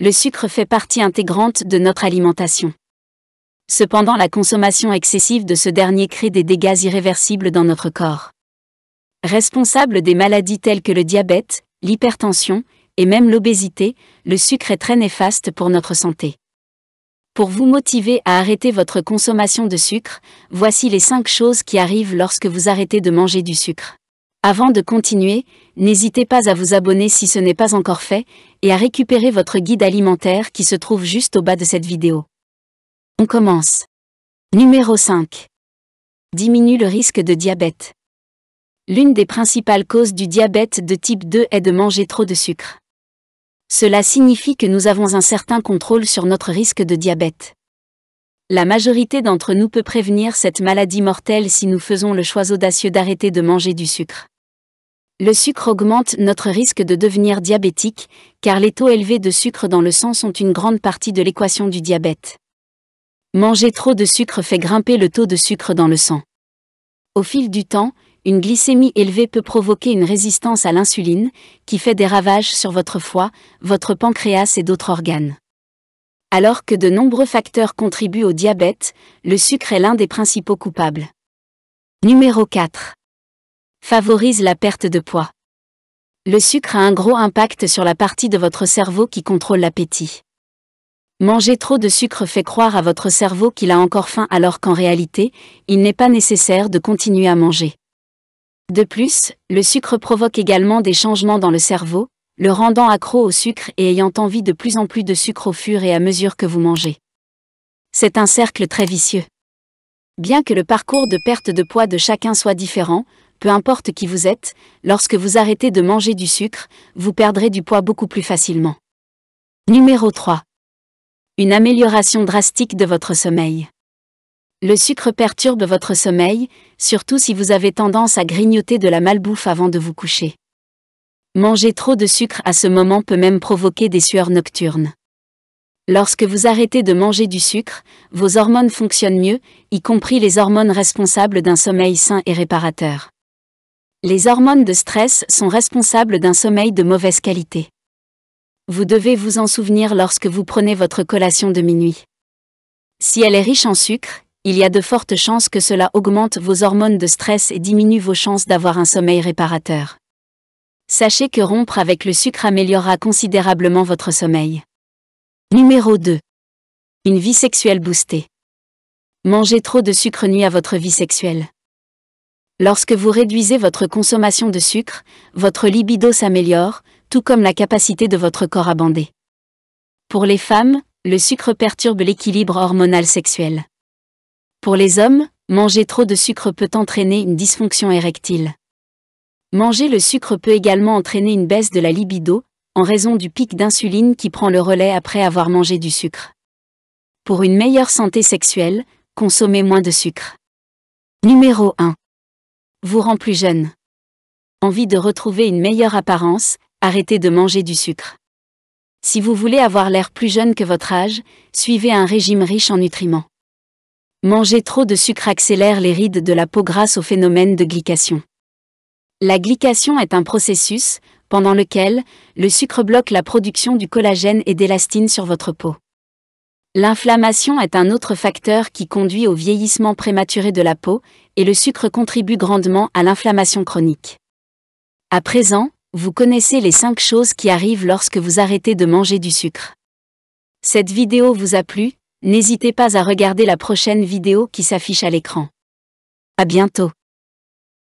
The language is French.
le sucre fait partie intégrante de notre alimentation. Cependant la consommation excessive de ce dernier crée des dégâts irréversibles dans notre corps. Responsable des maladies telles que le diabète, l'hypertension et même l'obésité, le sucre est très néfaste pour notre santé. Pour vous motiver à arrêter votre consommation de sucre, voici les 5 choses qui arrivent lorsque vous arrêtez de manger du sucre. Avant de continuer, n'hésitez pas à vous abonner si ce n'est pas encore fait, et à récupérer votre guide alimentaire qui se trouve juste au bas de cette vidéo. On commence. Numéro 5. Diminue le risque de diabète. L'une des principales causes du diabète de type 2 est de manger trop de sucre. Cela signifie que nous avons un certain contrôle sur notre risque de diabète. La majorité d'entre nous peut prévenir cette maladie mortelle si nous faisons le choix audacieux d'arrêter de manger du sucre. Le sucre augmente notre risque de devenir diabétique, car les taux élevés de sucre dans le sang sont une grande partie de l'équation du diabète. Manger trop de sucre fait grimper le taux de sucre dans le sang. Au fil du temps, une glycémie élevée peut provoquer une résistance à l'insuline, qui fait des ravages sur votre foie, votre pancréas et d'autres organes. Alors que de nombreux facteurs contribuent au diabète, le sucre est l'un des principaux coupables. Numéro 4. Favorise la perte de poids. Le sucre a un gros impact sur la partie de votre cerveau qui contrôle l'appétit. Manger trop de sucre fait croire à votre cerveau qu'il a encore faim alors qu'en réalité, il n'est pas nécessaire de continuer à manger. De plus, le sucre provoque également des changements dans le cerveau, le rendant accro au sucre et ayant envie de plus en plus de sucre au fur et à mesure que vous mangez. C'est un cercle très vicieux. Bien que le parcours de perte de poids de chacun soit différent, peu importe qui vous êtes, lorsque vous arrêtez de manger du sucre, vous perdrez du poids beaucoup plus facilement. Numéro 3. Une amélioration drastique de votre sommeil. Le sucre perturbe votre sommeil, surtout si vous avez tendance à grignoter de la malbouffe avant de vous coucher. Manger trop de sucre à ce moment peut même provoquer des sueurs nocturnes. Lorsque vous arrêtez de manger du sucre, vos hormones fonctionnent mieux, y compris les hormones responsables d'un sommeil sain et réparateur. Les hormones de stress sont responsables d'un sommeil de mauvaise qualité. Vous devez vous en souvenir lorsque vous prenez votre collation de minuit. Si elle est riche en sucre, il y a de fortes chances que cela augmente vos hormones de stress et diminue vos chances d'avoir un sommeil réparateur sachez que rompre avec le sucre améliorera considérablement votre sommeil. Numéro 2. Une vie sexuelle boostée. Manger trop de sucre nuit à votre vie sexuelle. Lorsque vous réduisez votre consommation de sucre, votre libido s'améliore, tout comme la capacité de votre corps à bander. Pour les femmes, le sucre perturbe l'équilibre hormonal sexuel. Pour les hommes, manger trop de sucre peut entraîner une dysfonction érectile. Manger le sucre peut également entraîner une baisse de la libido, en raison du pic d'insuline qui prend le relais après avoir mangé du sucre. Pour une meilleure santé sexuelle, consommez moins de sucre. Numéro 1. Vous rend plus jeune. Envie de retrouver une meilleure apparence, arrêtez de manger du sucre. Si vous voulez avoir l'air plus jeune que votre âge, suivez un régime riche en nutriments. Manger trop de sucre accélère les rides de la peau grâce au phénomène de glycation. La glycation est un processus pendant lequel le sucre bloque la production du collagène et d'élastine sur votre peau. L'inflammation est un autre facteur qui conduit au vieillissement prématuré de la peau et le sucre contribue grandement à l'inflammation chronique. À présent, vous connaissez les 5 choses qui arrivent lorsque vous arrêtez de manger du sucre. Cette vidéo vous a plu, n'hésitez pas à regarder la prochaine vidéo qui s'affiche à l'écran. À bientôt.